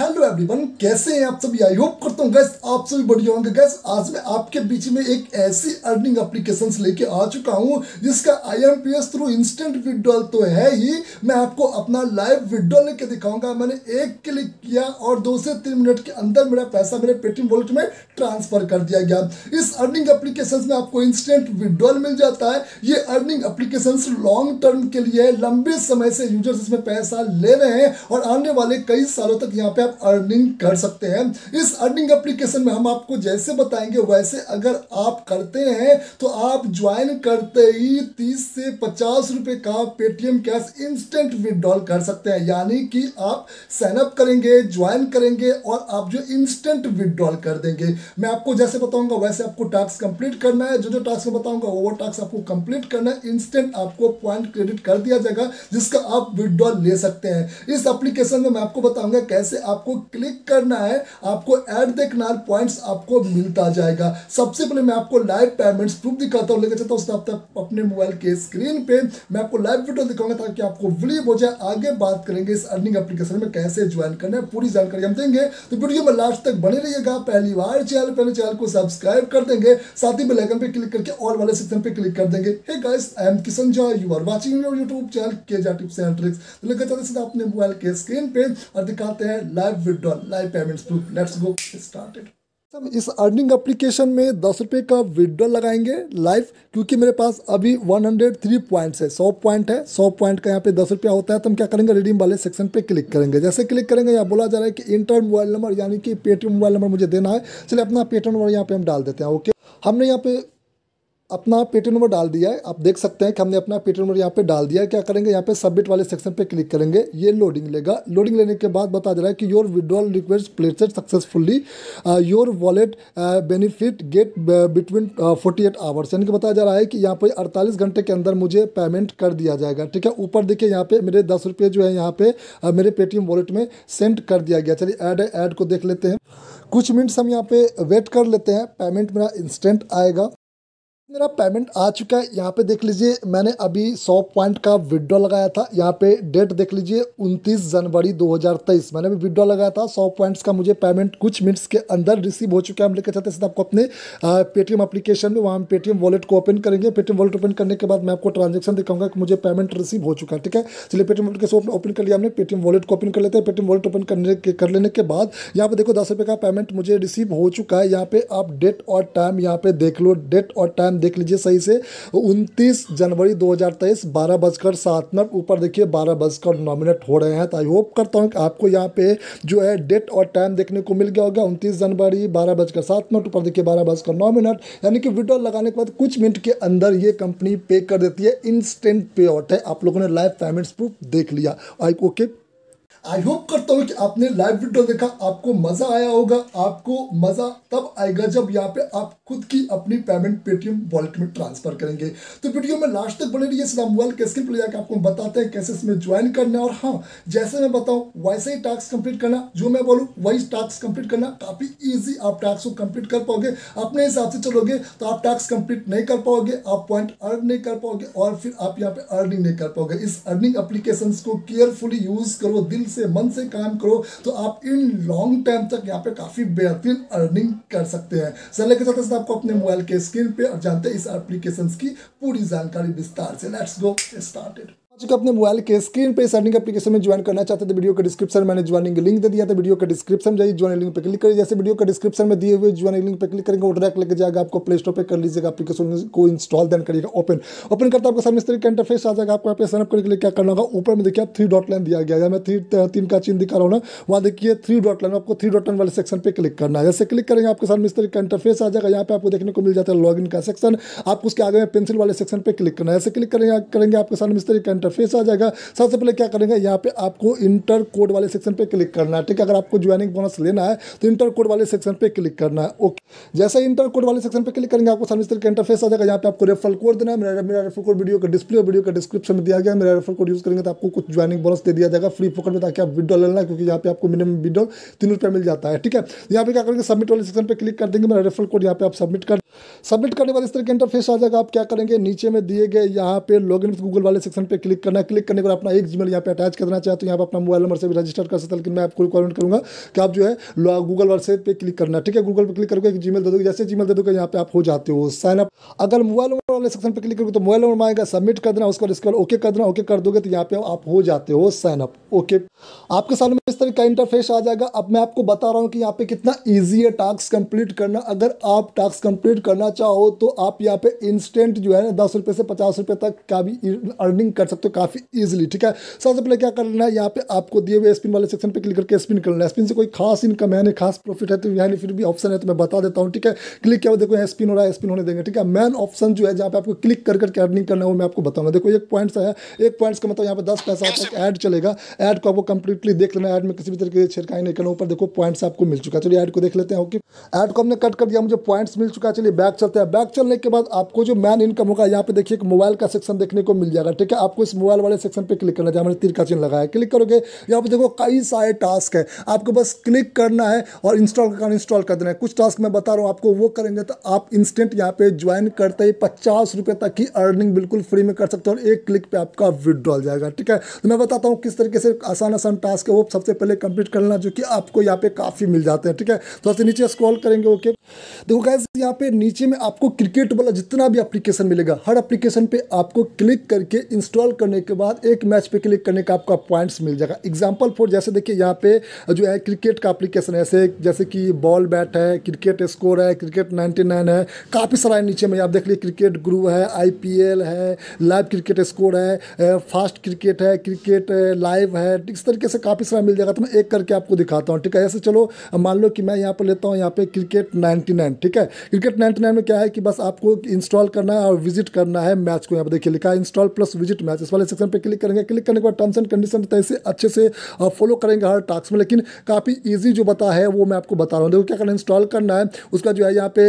hello everyone कैसे हैं आप सभी आई होप करता हूँ गैस आप सभी बढ़िया होंगे गैस आज मैं आपके बीच में एक ऐसी अर्निंग एप्लीकेशन लेके आ चुका हूँ जिसका आईएमपीएस थ्रू इंस्टेंट विड्रॉल तो है ही मैं आपको अपना लाइव विड्रॉल लेके दिखाऊंगा मैंने एक क्लिक किया और दो से तीन मिनट के अंदर मेरा पैसा मेरे पेटीएम वॉलेट में ट्रांसफर कर दिया गया इस अर्निंग एप्लीकेशन में आपको इंस्टेंट विड्रॉल मिल जाता है ये अर्निंग एप्लीकेशन लॉन्ग टर्म के लिए लंबे समय से यूजर्स इसमें पैसा ले रहे हैं और आने वाले कई सालों तक यहाँ पे आप अर्निंग कर सकते हैं इस अर्निंग एप्लीकेशन में हम आपको जैसे बताएंगे वैसे अगर आप करते हैं तो आप ज्वाइन करते ही तीस से पचास रुपए का पेटीएम कैश इंस्टेंट विदड्रॉल कर सकते हैं यानी कि आप साइनअप करेंगे ज्वाइन करेंगे और आप जो इंस्टेंट विदड्रॉल कर देंगे मैं आपको जैसे बताऊंगा वैसे आपको टास्क कंप्लीट करना है जो जो टास्क मैं बताऊंगा वो टास्क आपको कंप्लीट करना है इंस्टेंट आपको पॉइंट क्रेडिट कर दिया जाएगा जिसका आप विदड्रॉल ले सकते हैं इस एप्लीकेशन में मैं आपको बताऊंगा कैसे आप आपको क्लिक करना है आपको एड देखना पॉइंट्स आपको मिलता जाएगा सबसे पहले मैं आपको लाइव पेमेंट्स प्रूफ दिखाता हूँ लेकर चलता हूँ आप तक अपने मोबाइल के स्क्रीन पे मैं आपको लाइव वीडियो दिखाऊंगा ताकि आपको विलीव हो जाए आगे बात करेंगे इस अर्निंग एप्लीकेशन में कैसे ज्वाइन करना है पूरी जानकारी हम देंगे तो वीडियो में लास्ट तक बने रहिएगा पहली बार चैनल पहले चैनल को सब्सक्राइब कर देंगे साथ ही बेलाइकन पर क्लिक करके ऑल वाले सेक्शन पर क्लिक कर देंगे Kishan Jha you are watching your YouTube channel के जा टिप्स एंड ट्रिक्स लेकर चलते अपने मोबाइल के स्क्रीन पे और दिखाते हैं live withdrawal live payments proof let's go started हम इस अर्निंग एप्लीकेशन में दस रुपये का विड्रॉल लगाएंगे लाइव क्योंकि मेरे पास अभी 103 पॉइंट्स है 100 पॉइंट है 100 पॉइंट का यहाँ पे दस रुपया होता है तो हम क्या करेंगे रिडीम वाले सेक्शन पे क्लिक करेंगे जैसे क्लिक करेंगे यहाँ बोला जा रहा है कि इंटर मोबाइल नंबर यानी कि पेटीएम मोबाइल नंबर मुझे देना है चलिए अपना पेटीएम नंबर यहाँ पे हम डाल देते हैं ओके हमने यहाँ पे अपना पेटीएम नंबर डाल दिया है आप देख सकते हैं कि हमने अपना पे नंबर यहाँ पे डाल दिया है क्या करेंगे यहाँ पे सबमिट वाले सेक्शन पे क्लिक करेंगे ये लोडिंग लेगा लोडिंग लेने के बाद बता दे रहा है कि your withdrawal request placed successfully your wallet benefit get between forty eight hours यानी कि बताया जा रहा है कि यहाँ पर अड़तालीस घंटे के अंदर मुझे पेमेंट कर दिया जाएगा ठीक है ऊपर देखिए यहाँ पे मेरे दस रुपये जो है यहाँ पे uh, मेरे पेटीएम वॉलेट में सेंड कर दिया गया चलिए एड है ऐड को देख लेते हैं कुछ मिनट्स हम यहाँ पे वेट कर लेते हैं पेमेंट मेरा इंस्टेंट आएगा मेरा पेमेंट आ चुका है यहाँ पे देख लीजिए मैंने अभी 100 पॉइंट का विड्रॉ लगाया था यहाँ पे डेट देख लीजिए 29 जनवरी 2023 मैंने भी विड्रॉ लगाया था 100 पॉइंट्स का मुझे पेमेंट कुछ मिनट्स के अंदर रिसीव हो चुका है हम लेकर चलते हैं आपको अपने पेटीएम अपलीकेशन में वहाँ हम पेटीएम वॉलेट को ओपन करेंगे पेटीएम वॉलेट ओपन करने के बाद मैं आपको ट्रांजेक्शन दिखाऊंगा कि मुझे पेमेंट रिसीव हो चुका है ठीक है चलिए पेटीएम एप्लीकेशन ओपन कर लिया हमने पेटीएम वॉलेट को ओपन कर लेते हैं पेटीएम वॉलेट ओपन करने कर लेने के बाद यहाँ पे देखो दस का पेमेंट मुझे रिसीव हो चुका है यहाँ पे आप डेट और टाइम यहाँ पे देख लो डेट और टाइम देख लीजिए सही से उनतीस जनवरी दो हजार तेईस बारह बजकर सात मिनट ऊपर देखिए बारह बजकर नौ मिनट हो रहे हैं तो आई होप करता हूँ कि आपको यहाँ पे जो है डेट और टाइम देखने को मिल गया होगा उनतीस जनवरी बारह बजकर सात मिनट ऊपर देखिए बारह बजकर नौ मिनट यानी कि विड्रॉ लगाने के बाद कुछ मिनट के अंदर ये कंपनी पे कर देती है इंस्टेंट पे आउट है आप लोगों ने लाइव पेमेंट्स प्रूफ देख लिया आई ओके आई होप करता हूँ कि आपने लाइव वीडियो देखा आपको मज़ा आया होगा आपको मज़ा तब आएगा जब यहाँ पे आप खुद की अपनी पेमेंट पेटीएम वॉलेट में ट्रांसफर करेंगे तो वीडियो में लास्ट तक बने रहिए मोबाइल के स्क्रीन पर जाकर आपको बताते हैं कैसे इसमें ज्वाइन करना है और हाँ जैसे मैं बताऊँ वैसे ही टास्क कंप्लीट करना जो मैं बोलूँ वही टास्क कंप्लीट करना काफ़ी ईजी आप टास्क को कंप्लीट कर पाओगे अपने हिसाब से चलोगे तो आप टास्क कंप्लीट नहीं कर पाओगे आप पॉइंट अर्न नहीं कर पाओगे और फिर आप यहाँ पे अर्निंग नहीं कर पाओगे इस अर्निंग एप्लीकेशन को केयरफुली यूज़ करो दिल से मन से काम करो तो आप इन लॉन्ग टर्म तक यहाँ पे काफ़ी बेहतरीन अर्निंग कर सकते हैं सर लेके साथ आपको अपने मोबाइल के स्क्रीन पे और जानते हैं इस एप्लीकेशन की पूरी जानकारी विस्तार से लेट्स गो स्टार्टेड चुके अपने मोबाइल के स्क्रीन पे सर्निंग एप्लीकेशन में ज्वाइन करना चाहते थे वीडियो के डिस्क्रिप्शन मैंने ज्वाइनिंग लिंक दे दिया था वीडियो के डिस्क्रिप्शन जाइए ज्वाइन लिंक पे क्लिक करिए जैसे वीडियो के डिस्क्रिप्शन में दिए हुए ज्वाइनिंग लिंक पे क्लिक करेंगे वो डायरेक्ट लेकर जाएगा आपको प्ले स्टोर पर कर लीजिएगा एप्लीकेशन को इंस्टॉल देन करिएगा ओपन ओपन करता आपको सर्विस तरीके का इंटरफेस आ जाएगा आपको यहाँ पे साइनअप करने के लिए क्या करना होगा ऊपर में देखिए आप थ्री डॉट लाइन दिया गया है मैं थ्री तीन का चीन दिखा रहा हूँ ना वहाँ देखिए थ्री डॉट लाइन आपको थ्री डॉट लाइन वाले सेक्शन पर क्लिक करना है जैसे क्लिक करेंगे आपके सर्विस तरीके का इंटरफेस आ जाएगा यहाँ पे आपको देखने को मिल जाता है लॉग का सेक्शन आपको उसके आगे पेंसिल वाले सेक्शन पर क्लिक करना है जैसे क्लिक करेंगे करेंगे आपके सर्विस तरीके इंटरफेस आ जाएगा सबसे पहले क्या करेंगे यहाँ पे आपको इंटर कोड वाले सेक्शन पे क्लिक करना है ठीक है अगर आपको ज्वाइनिंग बोनस लेना है तो इंटर कोड वाले सेक्शन पे क्लिक करना है ओके जैसे इंटर कोड वाले सेक्शन पे क्लिक करेंगे आपको सर्विस तरह का इंटरफेस आ जाएगा यहाँ पे आपको रेफर कोड देना है मेरा मेरा रेफरल कोड वीडियो का डिस्प्ले और वीडियो का डिस्क्रिप्शन में दिया गया मेरा रेफर कोड यूज़ करेंगे तो आपको कुछ ज्वाइनिंग बोनस दे दिया जाएगा फ्री फोकट में ताकि आप विड्रॉ लेना क्योंकि यहाँ पे आपको मिनिमम विड्रॉ तीन रुपये मिल जाता है ठीक है यहाँ पे क्या करेंगे सबमिट वाले सेक्शन पर क्लिक कर देंगे मेरा रेफर कोड यहाँ पे आप सबमिट कर सबमिट करने वाले इस तरह का इंटरफेस आ जाएगा आप क्या करेंगे नीचे में दिए गए यहाँ पे लॉग इन गूगल वाले सेक्शन पर क्लिक क्लिक करना क्लिक करने के बाद अपना एक जी मेल यहाँ पर अटैच करना चाहते हो तो यहाँ पर अपना मोबाइल नंबर से भी रजिस्टर कर सकते लेकिन मैं आपको रिकॉमेंड करूँगा कि आप जो है गूगल व्हाट्सएप पे क्लिक करना ठीक है गूगल पर क्लिक करोगे एक जीमेल दे दोगे जैसे जीमेल दे दोगे यहाँ पे आप हो जाते हो साइन अप अगर मोबाइल नंबर वाले सेक्शन पर क्लिक करोगे तो मोबाइल नंबर मांगेगा सबमिट कर देना उसके बाद इसके बाद ओके कर देना ओके कर दोगे तो यहाँ पे आप हो जाते हो साइन अप ओके आपके सामने इस तरह का इंटरफेस आ जाएगा अब मैं आपको बता रहा हूँ कि यहाँ पे कितना ईजी है टास्क कंप्लीट करना अगर आप टास्क कंप्लीट करना चाहो तो आप यहाँ पे इंस्टेंट जो है ना दस रुपये से पचास रुपये तक का भी अर्निंग कर सकते सकते हो काफ़ी ईजिली ठीक है सबसे पहले क्या करना है यहाँ पे आपको दिए हुए स्पिन वाले सेक्शन पे क्लिक करके स्पिन कर लेना स्पिन से कोई खास इनकम है नहीं खास प्रॉफिट है तो यानी फिर भी ऑप्शन है तो मैं बता देता हूँ ठीक है क्लिक किया देखो यहाँ स्पिन हो रहा है स्पिन होने देंगे ठीक है मेन ऑप्शन जो है जहाँ पे आपको क्लिक कर करके अर्निंग करना है वो मैं आपको बताऊंगा देखो एक पॉइंट है एक पॉइंट का मतलब यहाँ पे दस पैसा आपका एड चलेगा एड को आपको कंप्लीटली देख लेना एड में किसी भी तरीके से छिड़काई नहीं करना ऊपर देखो पॉइंट आपको मिल चुका है चलिए एड को देख लेते हैं ओके एड को हमने कट कर दिया मुझे पॉइंट्स मिल चुका है चलिए बैक चलते हैं बैक चलने के बाद आपको जो मैन इनकम होगा यहाँ पे देखिए एक मोबाइल का सेक्शन देखने को मिल जाएगा ठीक है आपको इस मोबाइल वाले सेक्शन पे क्लिक करना जहाँ मैंने तीर का चिन्ह लगाया क्लिक करोगे यहाँ पर देखो कई सारे टास्क है आपको बस क्लिक करना है और इंस्टॉल का इंस्टॉल कर देना है कुछ टास्क मैं बता रहा हूँ आपको वो करेंगे तो आप इंस्टेंट यहाँ पे ज्वाइन करते ही पचास रुपये तक की अर्निंग बिल्कुल फ्री में कर सकते हो और एक क्लिक पे आपका विदड्रॉल जाएगा ठीक है तो मैं बताता हूँ किस तरीके से आसान आसान टास्क है वो सबसे पहले कंप्लीट कर लेना जो कि आपको यहाँ पे काफ़ी मिल जाते हैं ठीक है थोड़ा सा नीचे स्क्रॉल करेंगे ओके देखो गैस यहाँ पे नीचे में आपको क्रिकेट वाला जितना भी एप्लीकेशन मिलेगा हर एप्लीकेशन पे आपको क्लिक करके इंस्टॉल करने के बाद एक मैच पे क्लिक करने का आपका पॉइंट्स मिल जाएगा एग्जाम्पल फॉर जैसे देखिए यहाँ पे जो है क्रिकेट का एप्लीकेशन है ऐसे जैसे कि बॉल बैट है क्रिकेट स्कोर है क्रिकेट 99 है काफ़ी सारा है नीचे में आप देख लीजिए क्रिकेट ग्रु है आई है लाइव क्रिकेट स्कोर है फास्ट क्रिकेट है क्रिकेट लाइव है इस तरीके से काफ़ी सारा मिल जाएगा तो मैं एक करके आपको दिखाता हूँ ठीक है ऐसे चलो मान लो कि मैं यहाँ पर लेता हूँ यहाँ पे क्रिकेट नाइन्टी नाइन ठीक है क्रिकेट नाइन्टी नाइन में क्या है कि बस आपको इंस्टॉल करना है और विजिट करना है मैच को यहाँ पर देखिए लिखा है इंस्टॉल प्लस विजिट मैच वाले सेक्शन पर क्लिक करेंगे क्लिक करने के बाद टर्म्स एंड कंडीशन तैसे अच्छे से फॉलो करेंगे हर टास्क में लेकिन काफ़ी ईजी जो बता है वो मैं आपको बता रहा हूँ देखो क्या करना इंस्टॉल करना है उसका जो है यहाँ पे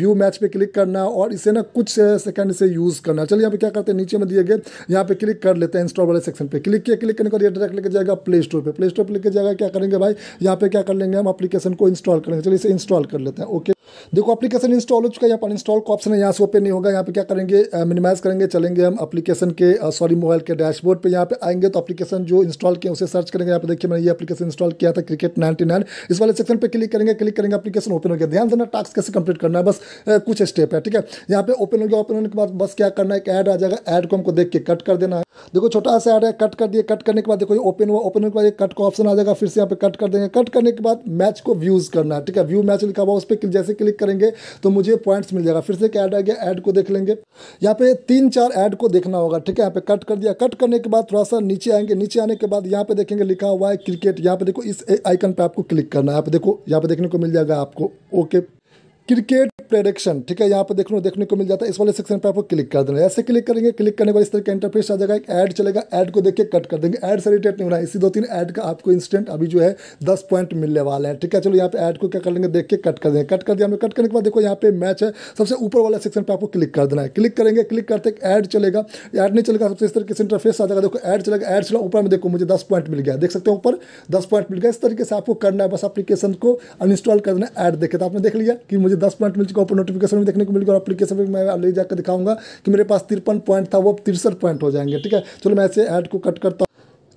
व्यू मैच पर क्लिक करना और इसे ना कुछ सेकंड इसे यूज़ करना चलिए यहाँ पर क्या करते हैं नीचे में दिए गए यहाँ पे क्लिक कर लेते हैं इंस्टॉल वाले सेक्शन पर क्लिक किया क्लिक करने के बाद डायरेक्ट लेकर जाएगा प्ले स्टोर पर प्ले स्टोर पर लेकर जाएगा क्या करेंगे भाई यहाँ पे क्या कर लेंगे हम अपलीकेशन को इंस्टॉल करेंगे चलिए इसे इंस्टॉल कर लेते हैं ओके देखो एप्लीकेशन इंस्टॉल हो चुका है यहाँ पर इंस्टॉल का ऑप्शन है यहाँ से ओपन नहीं होगा यहाँ पे क्या करेंगे मिनिमाइज करेंगे चलेंगे हम एप्लीकेशन के सॉरी सॉरी मोबाइल के डैशबोर्ड पे यहाँ पे आएंगे तो एप्लीकेशन जो इंस्टॉल किया उसे सर्च करेंगे यहाँ पे देखिए मैंने ये एप्लीकेशन इंस्टॉल किया था क्रिकेट नाइनटी नाइन इस वाले सेक्शन पे क्लिक करेंगे क्लिक करेंगे एप्लीकेशन ओपन हो गया ध्यान देना टास्क कैसे कंप्लीट करना है बस कुछ स्टेप है ठीक है यहाँ पे ओपन हो गया ओपन होने के बाद बस क्या करना है एक ऐड आ जाएगा एड को हमको देख के कट कर देना है देखो छोटा सा ऐड है कट कर दिए कट करने के बाद देखो ओपन हुआ ओपन होने के बाद कट का ऑप्शन आ जाएगा फिर से यहाँ पे कट कर देंगे कट करने के बाद मैच को व्यूज़ करना है ठीक है व्यू मैच लिखा हुआ उस पर जैसे क्लिक करेंगे तो मुझे पॉइंट्स मिल जाएगा फिर से एक ऐड आ गया एड को देख लेंगे यहाँ पे तीन चार एड को देखना होगा ठीक है यहाँ पे कट कट कर दिया कट करने के बाद थोड़ा सा नीचे आएंगे नीचे आने के बाद यहाँ पे देखेंगे लिखा हुआ है क्रिकेट यहाँ पे देखो इस आइकन पे आपको क्लिक करना है आप देखो यहाँ पे देखने को मिल जाएगा आपको ओके क्रिकेट प्रेडिक्शन ठीक है यहाँ पर देखने देखने को मिल जाता है इस वाले सेक्शन पर आपको क्लिक कर देना ऐसे क्लिक करेंगे क्लिक करने के बाद इस तरह का इंटरफेस आ जाएगा एक ऐड चलेगा ऐड को देख के कट कर देंगे ऐड से रिटेट नहीं होना इसी दो तीन ऐड का आपको इंस्टेंट अभी जो है दस पॉइंट मिलने वाला है ठीक है चलो यहाँ पे ऐड को क्या कर लेंगे देख के कट कर देंगे कट कर दिया हमें कट करने के बाद देखो यहाँ पे मैच है सबसे ऊपर वाला सेक्शन पर आपको क्लिक कर देना है क्लिक करेंगे क्लिक करते ऐड चलेगा ऐड नहीं चलेगा सबसे इस तरह किस इंटरफेस आ जाएगा देखो ऐड चलेगा ऐड चला ऊपर में देखो मुझे दस पॉइंट मिल गया देख सकते हो ऊपर दस पॉइंट मिल गया इस तरीके से आपको करना है बस अपलीकेशन को अनइंस्टॉल कर देना ऐड देखे तो आपने देख लिया कि मुझे दस पॉइंट मिल को आपको नोटिफिकेशन भी देखने को मिलेगा और अपलीकेशन भी मैं ले जाकर दिखाऊंगा कि मेरे पास तिरपन पॉइंट था वो तिरसठ पॉइंट हो जाएंगे ठीक है चलो मैं ऐसे ऐड को कट करता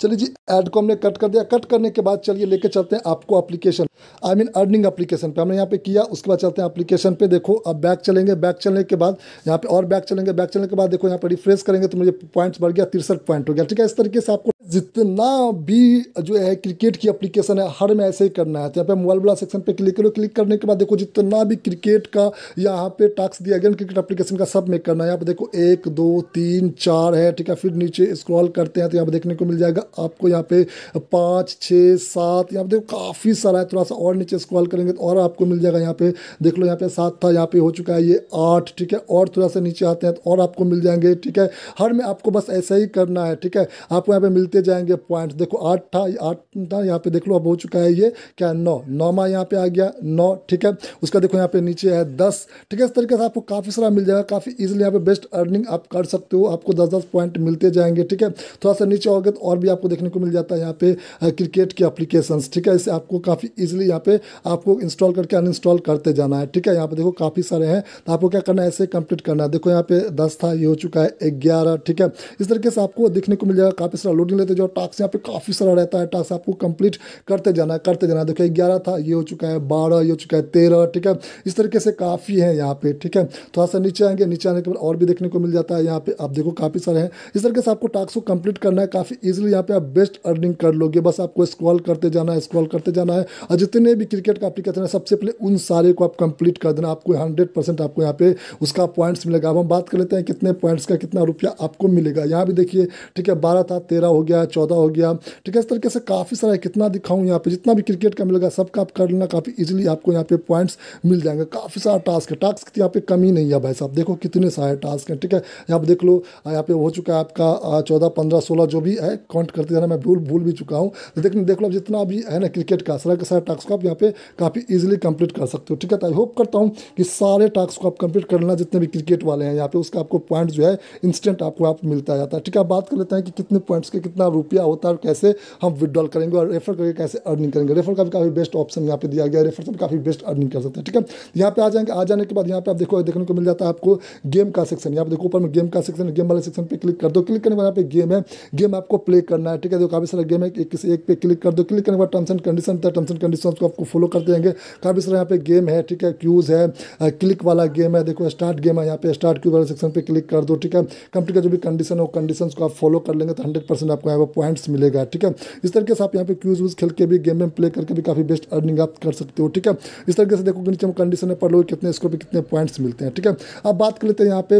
चलिए जी एड को हमने कट कर दिया कट करने के बाद चलिए लेके चलते हैं आपको application I mean earning application पे हमने यहाँ पे किया उसके बाद चलते हैं एप्लीकेशन पे देखो अब बैक चलेंगे बैक चलने के बाद यहाँ पे और बैक चलेंगे बैक चलने के बाद देखो यहाँ पे रिफ्रेश करेंगे तो मुझे पॉइंट्स बढ़ गया तिरसठ पॉइंट हो गया ठीक है इस तरीके से आपको जितना भी जो है क्रिकेट की अप्लीकेशन है हर में ऐसे ही करना है तो यहाँ पे मोबाइल वाला सेक्शन पे क्लिक करो क्लिक करने के बाद देखो जितना भी क्रिकेट का यहाँ पे टास्क दिया गया क्रिकेट अप्लीकेशन का सब में करना है यहाँ पे देखो एक दो तीन चार है ठीक है फिर नीचे स्क्रॉल करते हैं तो यहाँ पे देखने को मिल जाएगा आपको यहाँ पे पाँच छः सात यहाँ पे देखो काफ़ी सारा है थोड़ा सा और नीचे स्क्रॉल करेंगे तो और आपको मिल जाएगा यहाँ पे देख लो यहाँ पे सात था यहाँ पे हो चुका है ये आठ ठीक है और थोड़ा सा नीचे आते हैं तो और आपको मिल जाएंगे ठीक है हर में आपको बस ऐसा ही करना है ठीक है आपको यहाँ पे मिलते जाएंगे पॉइंट देखो आठ था आठ था यहाँ पे देख लो अब हो चुका है ये क्या नौ नौमा यहाँ पे आ गया नौ ठीक है उसका देखो यहाँ पे नीचे है दस ठीक है इस तरीके से आपको काफ़ी सारा मिल जाएगा काफ़ी ईजिली यहाँ पे बेस्ट अर्निंग आप कर सकते हो आपको दस दस पॉइंट मिलते जाएंगे ठीक है थोड़ा सा नीचे हो तो और भी आपको देखने को मिल जाता है यहाँ पे क्रिकेट के अप्लीकेशन ठीक है इसे आपको काफ़ी ईजिली यहाँ पे आपको इंस्टॉल करके अनइंस्टॉल करते जाना है ठीक है यहाँ पे देखो काफ़ी सारे हैं तो आपको क्या करना है ऐसे कंप्लीट करना है देखो यहाँ पे दस था ये हो चुका है ग्यारह ठीक है इस तरीके से आपको देखने को मिल जाएगा काफ़ी सारा लोडिंग लेते जो टास्क यहाँ पे काफ़ी सारा रहता है टास्क आपको कंप्लीट करते जाना है करते जाना है देखो ग्यारह था ये हो चुका है बारह ये हो चुका है तेरह ठीक है इस तरीके से काफ़ी है यहाँ पे ठीक है थोड़ा सा नीचे आएंगे नीचे आने के बाद और भी देखने को मिल जाता है यहाँ पे आप देखो काफ़ी सारे हैं इस तरीके से आपको टास्क को कंप्लीट करना है काफ़ी ईजिली यहाँ पे आप बेस्ट अर्निंग कर लोगे बस आपको स्क्रॉल करते जाना है स्क्रॉल करते जाना है और जितने भी क्रिकेट का एप्लीकेशन है सबसे पहले उन सारे को आप कंप्लीट कर देना आपको हंड्रेड परसेंट आपको यहाँ पे उसका पॉइंट्स मिलेगा अब हम बात कर लेते हैं कितने पॉइंट्स का कितना रुपया आपको मिलेगा यहाँ भी देखिए ठीक है बारह था तेरह हो गया चौदह हो गया ठीक है इस तरीके से काफ़ी सारा कितना दिखाऊँ यहाँ पर जितना भी क्रिकेट का मिलेगा सबका आप कर लेना काफ़ी ईजिली आपको यहाँ पे पॉइंट्स मिल जाएंगे काफ़ी सारा टास्क है टास्क की यहाँ पे कमी नहीं है भाई साहब देखो कितने सारे टास्क हैं ठीक है यहाँ पे देख लो यहाँ पे हो चुका है आपका चौदह पंद्रह सोलह जो भी है कौन अटैम्प्ट करते जाना मैं भूल भूल भी चुका हूँ लेकिन देख लो आप जितना भी है ना क्रिकेट का सारा का सारा टास्क को आप यहाँ पे काफ़ी ईजिली कंप्लीट कर सकते हो ठीक है तो आई होप करता हूँ कि सारे टास्क को आप कंप्लीट कर लेना जितने भी क्रिकेट वाले हैं यहाँ पे उसका आपको पॉइंट जो है इंस्टेंट आपको आप मिलता जाता है ठीक है बात कर लेते हैं कि कितने पॉइंट्स के कितना रुपया होता है और कैसे हम विदड्रॉल करेंगे और रेफर करके कैसे अर्निंग करेंगे रेफर का भी काफ़ी बेस्ट ऑप्शन यहाँ पे दिया गया रेफर से काफ़ी बेस्ट अर्निंग कर सकते हैं ठीक है यहाँ पे आ जाएंगे आ जाने के बाद यहाँ पे आप देखो देखने को मिल जाता है आपको गेम का सेक्शन यहाँ पे देखो ऊपर में गेम का सेक्शन गेम वाले सेक्शन पर क्लिक कर दो क्लिक करने के बाद यहाँ पे गेम है गेम आपको प्ले कर करना है ठीक है जो काफ़ी सारा गेम है कि किसी एक पे क्लिक कर दो क्लिक करने के बाद टर्म्स एंड कंडीशन था टर्म्स एंड कंडीशन को आपको फॉलो करते रहेंगे काफ़ी सारा यहाँ पे गेम है ठीक है क्यूज़ है क्लिक वाला गेम है देखो स्टार्ट गेम है यहाँ पे स्टार्ट क्यूज वाले सेक्शन पर क्लिक कर दो ठीक है कंप्यूटर का जो भी कंडीशन हो कंडीशन को आप फॉलो कर लेंगे तो हंड्रेड आपको यहाँ पर पॉइंट्स मिलेगा ठीक है इस तरीके से आप यहाँ पे क्यूज़ व्यूज खेल के भी गेम में प्ले करके भी काफ़ी बेस्ट अर्निंग आप कर सकते हो ठीक है इस तरीके से देखो कि नीचे कंडीशन है पढ़ लो कितने स्कोर पर कितने पॉइंट्स मिलते हैं ठीक है अब बात कर लेते हैं यहाँ पे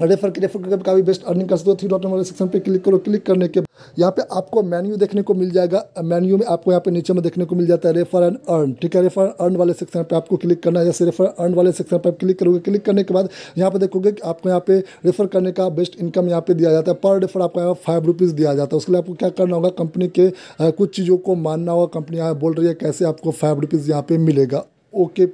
रेफर के रेफर करके काफ़ी बेस्ट अर्निंग कर सकते हो थ्री डॉट वाले सेक्शन पे क्लिक करो क्लिक करने के यहाँ पे आपको मेन्यू देखने को मिल जाएगा मेन्यू में आपको यहाँ पे नीचे में देखने को मिल जाता है रेफर एंड अर्न ठीक है रेफर अर्न वाले सेक्शन पे आपको क्लिक करना है जैसे रेफर अर्न वाले सेक्शन पर क्लिक करोगे क्लिक करने के बाद यहाँ पे देखोगे कि आपको यहाँ पे रेफर करने का बेस्ट इनकम यहाँ पे दिया जाता है पर रेफर आपको यहाँ फाइव रुपीज़ दिया जाता है उसके लिए आपको क्या करना होगा कंपनी के कुछ चीज़ों को मानना होगा कंपनी यहाँ बोल रही है कैसे आपको फाइव रुपीज़ यहाँ पे मिलेगा ओके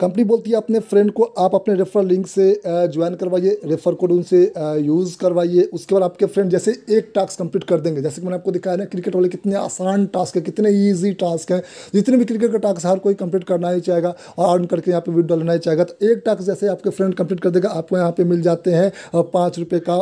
कंपनी बोलती है अपने फ्रेंड को आप अपने रेफर लिंक से ज्वाइन करवाइए रेफर कोड उनसे यूज़ करवाइए उसके बाद आपके फ्रेंड जैसे एक टास्क कंप्लीट कर देंगे जैसे कि मैंने आपको दिखाया ना क्रिकेट वाले कितने आसान टास्क है कितने ईजी टास्क हैं जितने भी क्रिकेट का टास्क हर कोई कंप्लीट करना ही चाहेगा और अर्न करके यहाँ पर वीडियो लेना ही चाहेगा तो एक टास्क जैसे आपके फ्रेंड कंप्लीट कर देगा आपको यहाँ पर मिल जाते हैं पाँच रुपये का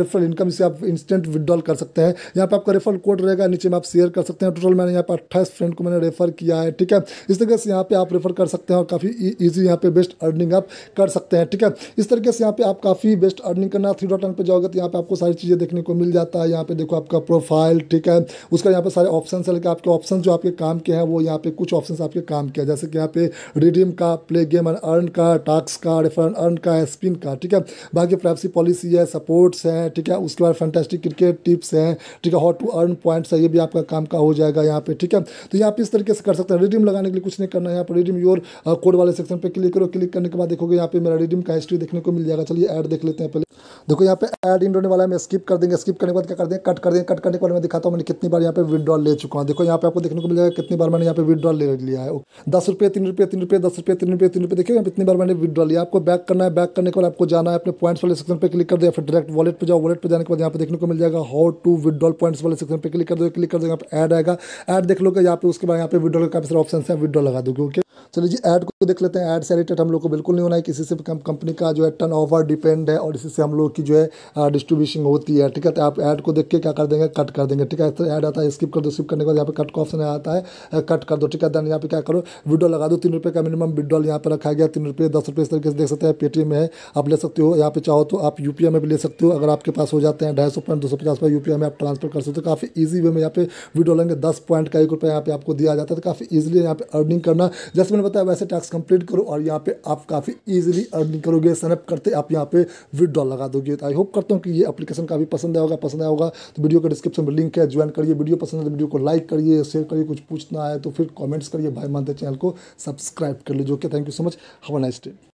रेफरल इनकम से आप इंस्टेंट विड्रॉल कर सकते हैं यहाँ पर आपका रेफरल कोड रहेगा नीचे में आप शेयर कर सकते हैं टोटल मैंने यहाँ पर अट्ठाईस फ्रेंड को मैंने रेफर किया है ठीक है इस तरीके से यहाँ पर आप रेफर कर सकते हैं और काफ़ी ईजी यहाँ पे बेस्ट अर्निंग आप कर सकते हैं ठीक है इस तरीके से यहाँ पे आप काफ़ी बेस्ट अर्निंग करना थ्री डॉट पे जाओगे तो यहाँ पे आपको सारी चीज़ें देखने को मिल जाता है यहाँ पे देखो आपका प्रोफाइल ठीक है उसका यहाँ पे सारे ऑप्शन है लेकिन आपके ऑप्शन जो आपके काम के हैं वो यहाँ पे कुछ ऑप्शन आपके काम के हैं जैसे कि यहाँ पे रिडीम का प्ले गेम एंड अर्न का टास्क का रेफर अर्न का स्पिन का ठीक है बाकी प्राइवेसी पॉलिसी है सपोर्ट्स हैं ठीक है उसके बाद फैंटेस्टिक क्रिकेट टिप्स हैं ठीक है हाउ टू अर्न पॉइंट्स है ये भी आपका काम का हो जाएगा यहाँ पे ठीक है तो यहाँ पे इस तरीके से कर सकते हैं रिडीम लगाने के लिए कुछ नहीं करना है यहाँ पर रिडीम योर कोड वाले सेक्शन पे क्लिक करो क्लिक करने के बाद देखोगे यहाँ पे मेरा रिडीम का हिस्ट्री देखने को मिल जाएगा चलिए ऐड देख लेते हैं पहले देखो यहाँ पे ऐड इन होने वाला है मैं स्किप कर देंगे स्किप करने के बाद क्या कर देंगे कट कर देंगे कट करने के बाद मैं दिखाता हूँ मैंने कितनी बार यहाँ पे विड्रॉल ले चुका हूँ देखो यहाँ पे आपको देखने को मिल जाएगा कितनी बार मैंने यहाँ पे विड्रॉल ले लिया है दस रुपये तीन रुपये तीन रुपये दस रुपये तीन रुपये तीन रुपये देखिए कितनी बार मैंने विड्रॉल लिया आपको बैक करना है बैक करने के बाद आपको जाना है अपने पॉइंट्स वाले सेक्शन पर क्लिक कर दिया फिर डायरेक्ट वॉलेट पर जाओ वॉलेट पर जाने के बाद यहाँ पे देखने को मिल जाएगा हाउ टू विड्रॉल पॉइंट्स वाले सेक्शन पर क्लिक कर दो क्लिक कर देगा ऐड आएगा ऐड देख लो यहाँ पे उसके बाद यहाँ पे विड्रॉल का काफी सारे ऑप्शन है विड्रॉल लगा दोगे ओके चलो जी ऐड को देख लेते हैं ऐड से रिलेटेड हम लोग को बिल्कुल नहीं होना है किसी से भी कंपनी का जो है टर्न ओवर डिपेंड है और इसी से हम लोग की जो है डिस्ट्रीब्यूशन होती है ठीक है तो आप ऐड को देख के क्या कर देंगे कट कर देंगे ठीक है तो ऐड आता है स्किप कर दो स्किप करने के बाद यहाँ पे कट का ऑप्शन आता है कट कर दो ठीक है देन यहाँ पे क्या करो विड्रॉ लगा दो तीन रुपये का मिनिमम विड्रॉल यहाँ पे रखा गया तीन रुपये दस रुपये इस तरीके से देख सकते हैं पेटीएम है आप ले सकते हो यहाँ पे चाहो तो आप यू में भी ले सकते हो अगर आपके पास हो जाते हैं ढाई सौ पॉइंट दो सौ पचास रुपये यू में आप ट्रांसफर कर सकते हो काफ़ी ईजी वे में यहाँ पे विड्रॉ लेंगे दस पॉइंट का एक रुपया यहाँ पे आपको दिया जाता है तो काफ़ी ईजिली यहाँ पे अर्निंग करना जस्ट मैंने बताया वैसे टैक्स कंप्लीट करो और यहाँ पे आप काफ़ी इजीली अर्निंग करोगे सनअप करते आप यहाँ पे विदड्रॉ लगा दोगे तो आई होप करता हूँ कि ये एप्लीकेशन काफ़ी पसंद आया होगा पसंद आया होगा तो वीडियो के डिस्क्रिप्शन में लिंक है ज्वाइन करिए वीडियो पसंद है तो वीडियो को लाइक करिए शेयर करिए कुछ पूछना है तो फिर कॉमेंट्स करिए भाई मानते चैनल को सब्सक्राइब कर लीजिए okay thank you so much have nice day